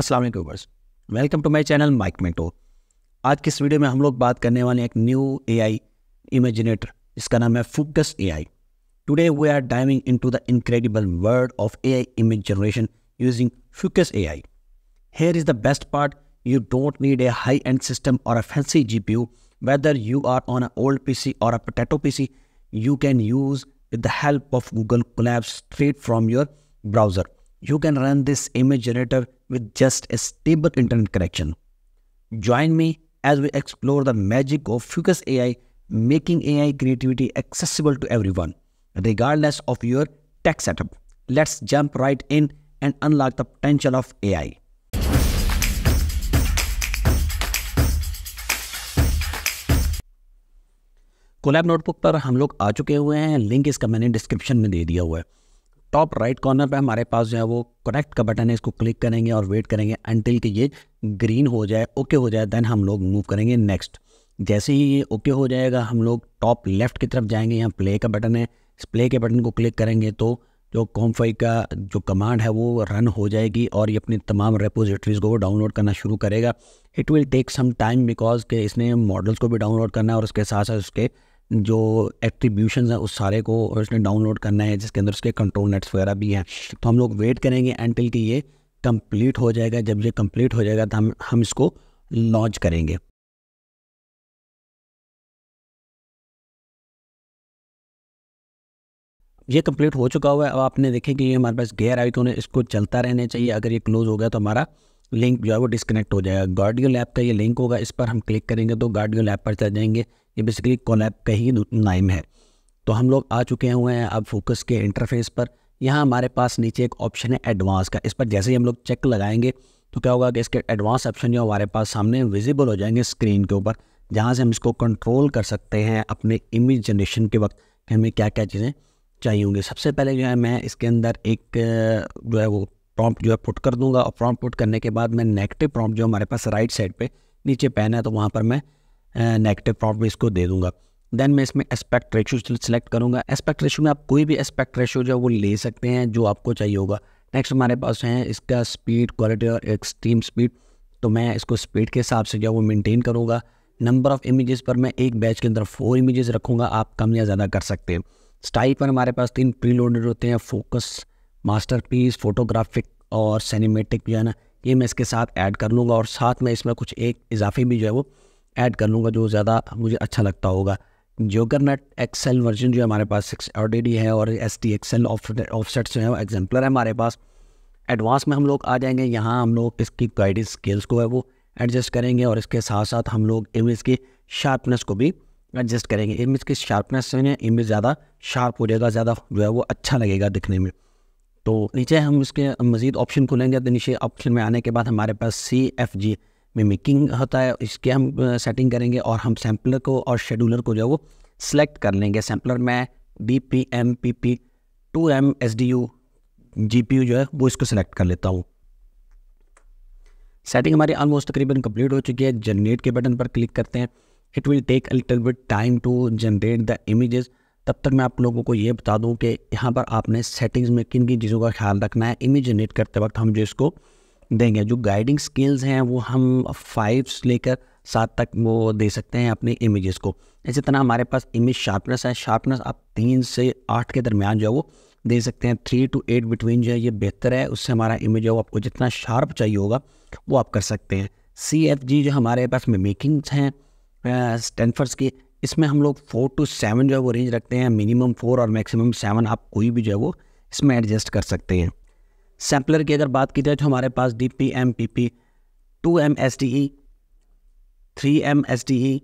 असलम यूबर्स welcome to my channel माइक मेटो आज की इस वीडियो में हम लोग बात करने वाले हैं एक न्यू एआई इमेजिनेटर जिसका नाम है Fooocus AI today we are diving into the incredible world of AI image generation using Fooocus AI here is the best part you don't need a high end system or a fancy you whether you are on a old C or a potato C you can use with the help of Google Colab straight from your browser you can run this image generator with just a stable internet connection. Join me as we explore the magic of Fucus AI, making AI creativity accessible to everyone, regardless of your tech setup. Let's jump right in and unlock the potential of AI. Colab notebook पर हम लोग आ चुके हुए हैं link इसका मैंने description में दे दिया हुआ है टॉप राइट कॉर्नर पे हमारे पास जो है वो कनेक्ट का बटन है इसको क्लिक करेंगे और वेट करेंगे अनटिल कि ये ग्रीन हो जाए ओके हो जाए देन हम लोग मूव करेंगे नेक्स्ट जैसे ही ये ओके हो जाएगा हम लोग टॉप लेफ्ट की तरफ जाएंगे यहाँ प्ले का बटन है इस प्ले के बटन को क्लिक करेंगे तो जो कॉम्फाई का जो कमांड है वो रन हो जाएगी और ये अपनी तमाम रेपोजिटरीज़ को डाउनलोड करना शुरू करेगा it will take some time because के इसने मॉडल्स को भी डाउनलोड करना है और उसके साथ साथ उसके जो एट्रीब्यूशन है उस सारे को उसने डाउनलोड करना है जिसके अंदर उसके कंट्रोल नेट्स वगैरह भी हैं तो हम लोग वेट करेंगे एंटिल कि ये कंप्लीट हो जाएगा जब ये कंप्लीट हो जाएगा तो हम हम इसको लॉन्च करेंगे ये कंप्लीट हो चुका हुआ है अब आपने देखें कि ये हमारे पास गेयर तो उन्हें इसको चलता रहना चाहिए अगर ये क्लोज हो गया तो हमारा लिंक जो है वो डिस्कनेक्ट हो जाएगा गार्डियो लैब का ये लिंक होगा इस पर हम क्लिक करेंगे तो गार्डियो लैब पर चल जाएंगे ये बेसिकली कोलैब का ही नाइम है तो हम लोग आ चुके हुए हैं अब फोकस के इंटरफेस पर यहाँ हमारे पास नीचे एक ऑप्शन है एडवांस का इस पर जैसे ही हम लोग चेक लगाएंगे तो क्या होगा कि इसके एडवांस ऑप्शन जो हमारे पास सामने विजिबल हो जाएंगे स्क्रीन के ऊपर जहाँ से हम इसको कंट्रोल कर सकते हैं अपने इमेज जनरेशन के वक्त कि हमें क्या क्या चीज़ें चाहिए होंगी सबसे पहले जो है मैं इसके अंदर एक जो है वो प्रॉम्प्ट जो है पुट कर दूंगा और प्रॉम्प्ट पुट करने के बाद मैं नेगेटिव प्रॉम्प्ट जो हमारे पास राइट साइड पे नीचे पहना है तो वहाँ पर मैं नेगेटिव प्रॉप में इसको दे दूंगा देन मैं इसमें एस्पेक्ट रेशो सेलेक्ट करूंगा एस्पेक्ट रेशो में आप कोई भी एस्पेक्ट रेशो जो वो ले सकते हैं जो आपको चाहिए होगा नेक्स्ट हमारे पास है इसका स्पीड क्वालिटी और एक्सट्रीम स्पीड तो मैं इसको स्पीड के हिसाब से जो वो मेनटेन करूँगा नंबर ऑफ़ इमेजेस पर मैं एक बैच के अंदर फोर इमेजेस रखूँगा आप कम या ज़्यादा कर सकते हैं स्टाइल पर हमारे पास तीन प्री लोडेड होते हैं फोकस मास्टर पीस फोटोग्राफिक और सिनेमेटिक जो है ना ये मैं इसके साथ ऐड कर लूँगा और साथ में इसमें कुछ एक इजाफे भी जो है वो ऐड कर लूँगा जो ज़्यादा मुझे अच्छा लगता होगा जोकर नेट एक्सेल वर्जन जो हमारे पास ऑलरेडी है और एस टी एक्सेल ऑफसेट जो है वो एग्जाम्पलर है हमारे पास एडवांस में हम लोग आ जाएंगे यहाँ हम लोग इसकी गाइडिंग स्किल्स को है वो एडजस्ट करेंगे और इसके साथ साथ हम लोग इमेज की शार्पनेस को भी एडजस्ट करेंगे इमेज की शार्पनेस से इमेज ज़्यादा शार्प हो जाएगा ज़्यादा जो है वो अच्छा लगेगा दिखने में तो नीचे हम इसके मज़ीद ऑप्शन खुलेंगे तो नीचे ऑप्शन में आने के बाद हमारे पास सी एफ जी मिमिकिंग होता है इसके हम सेटिंग करेंगे और हम सैम्पलर को और शेड्यूलर को जो है वो सिलेक्ट कर लेंगे सैम्पलर में B P M P P two M S D U G P U जो है वो इसको सिलेक्ट कर लेता हूँ सेटिंग हमारी ऑलमोस्ट तकरीबन कंप्लीट हो चुकी है जनरेट के बटन पर क्लिक करते हैं it will take a little bit time to generate the images तब तक मैं आप लोगों को ये बता दूं कि यहाँ पर आपने सेटिंग्स में किन किन चीज़ों का ख्याल रखना है इमेज जनरेट करते वक्त हम जो इसको देंगे जो गाइडिंग स्किल्स हैं वो हम फाइव लेकर सात तक वो दे सकते हैं अपने इमेजेस को इसी तरह हमारे पास इमेज शार्पनेस है शार्पनेस आप तीन से आठ के दरमियान जो है वो दे सकते हैं थ्री टू एट बिटवीन जो है ये बेहतर है उससे हमारा इमेज वो आपको जितना शार्प चाहिए होगा वो आप कर सकते हैं सी एफ जी जो हमारे पास में मेकिंग्स हैं स्टैनफर्स की इसमें हम लोग फोर टू सेवन जो है वो रेंज रखते हैं मिनिमम फोर और मैक्सिमम सेवन आप कोई भी जो है वो इसमें एडजस्ट कर सकते हैं सैम्पलर की अगर बात की जाए तो हमारे पास D P M P P two M S T E three M S T E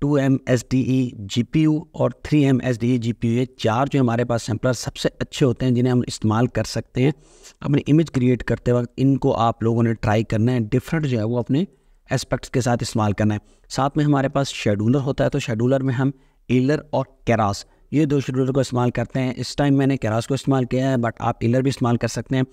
two M S D E G P U और three M S D E G P U ये चार जो हमारे पास sampler सबसे अच्छे होते हैं जिन्हें हम इस्तेमाल कर सकते हैं अपनी इमेज क्रिएट करते वक्त इनको आप लोगों ने ट्राई करना है डिफरेंट जो है वो अपने एस्पेक्ट्स के साथ इस्तेमाल करना है साथ में हमारे पास शेडूलर होता है तो शेडूलर में हम एलर और कैरास ये दो शेड्यूलर को इस्तेमाल करते हैं इस टाइम मैंने कैरास को इस्तेमाल किया है बट आप इलर भी इस्तेमाल कर सकते हैं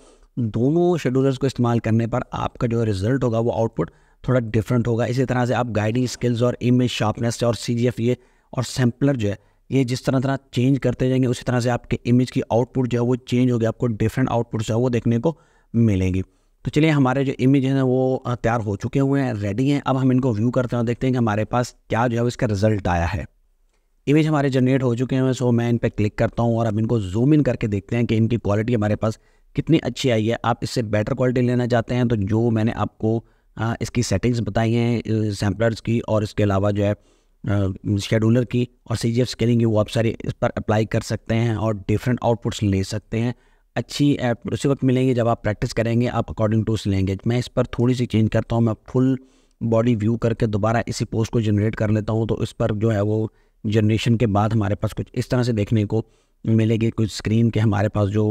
दोनों शेड्यूलर्स को इस्तेमाल करने पर आपका जो रिज़ल्ट होगा वो आउटपुट थोड़ा डिफरेंट होगा इसी तरह से आप गाइडिंग स्किल्स और इमेज शार्पनेस और सी ये और सैम्पलर जो है ये जिस तरह तरह चेंज करते जाएंगे उसी तरह से आपके इमेज की आउटपुट जो है वो चेंज होगी आपको डिफरेंट आउटपुट जो है वो देखने को मिलेंगी तो चलिए हमारे जो इमेज हैं वो तैयार हो चुके हुए हैं रेडी हैं अब हम इनको व्यू करते हैं और देखते हैं कि हमारे पास क्या जो है इसका रिज़ल्ट आया है इमेज हमारे जनरेट हो चुके हैं सो मैं इन पर क्लिक करता हूँ और अब इनको जूम इन करके देखते हैं कि इनकी क्वालिटी हमारे पास कितनी अच्छी आई है आप इससे बेटर क्वालिटी लेना चाहते हैं तो जो मैंने आपको आ, इसकी सेटिंग्स बताई हैं सैम्पलर्स की और इसके अलावा जो है शेडूलर की और सी जी एफ स्केलिंग की वो आप सारी इस पर अप्लाई कर सकते हैं और डिफरेंट आउटपुट्स ले सकते हैं अच्छी उसी वक्त मिलेंगी जब आप प्रैक्टिस करेंगे आप अकॉर्डिंग टू उस लेंगे मैं इस पर थोड़ी सी चेंज करता हूँ मैं फुल बॉडी व्यू करके दोबारा इसी पोस्ट को जनरेट कर लेता हूँ तो इस पर जो है वो जनरेशन के बाद हमारे पास कुछ इस तरह से देखने को मिलेगी कुछ स्क्रीन के हमारे पास जो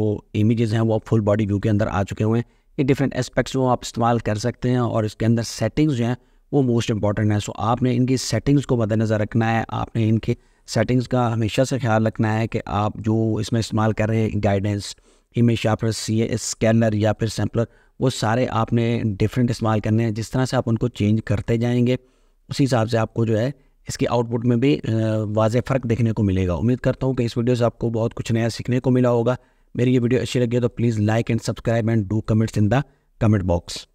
इमेजेस हैं वो फुल बॉडी व्यू के अंदर आ चुके हुए हैं ये डिफरेंट एस्पेक्ट्स वो आप इस्तेमाल कर सकते हैं और इसके अंदर सेटिंग्स जो हैं वो मोस्ट इंपॉर्टेंट है सो आपने इनकी सेटिंग्स को मद्देनज़र रखना है आपने इनके सेटिंग्स का हमेशा से ख्याल रखना है कि आप जो इसमें इस्तेमाल कर रहे हैं गाइडेंस इमेज या फिर सी स्कैनर या फिर सैम्पलर वो सारे आपने डिफरेंट इस्तेमाल करने हैं जिस तरह से आप उनको चेंज करते जाएंगे उसी हिसाब से आपको जो है इसके आउटपुट में भी वाज़ फ़र्क देखने को मिलेगा उम्मीद करता हूँ कि इस वीडियो से आपको बहुत कुछ नया सीखने को मिला होगा मेरी ये वीडियो अच्छी लगी तो please like and subscribe and do comments in the comment box